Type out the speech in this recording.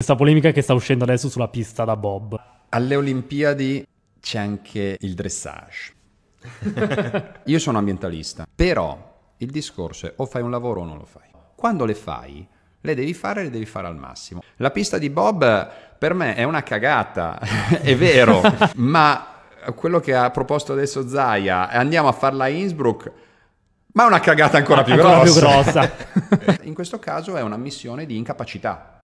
Questa polemica che sta uscendo adesso sulla pista da Bob. Alle Olimpiadi c'è anche il dressage. Io sono ambientalista, però il discorso è o fai un lavoro o non lo fai. Quando le fai, le devi fare e le devi fare al massimo. La pista di Bob per me è una cagata, è vero, ma quello che ha proposto adesso Zaya, andiamo a farla a Innsbruck, ma è una cagata ancora più ancora grossa. Più grossa. In questo caso è una missione di incapacità